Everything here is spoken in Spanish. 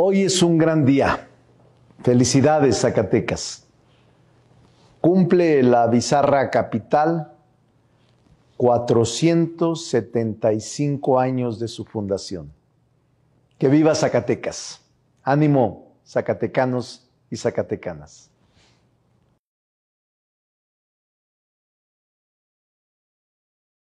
Hoy es un gran día. Felicidades, Zacatecas. Cumple la bizarra capital 475 años de su fundación. Que viva Zacatecas. Ánimo, zacatecanos y zacatecanas.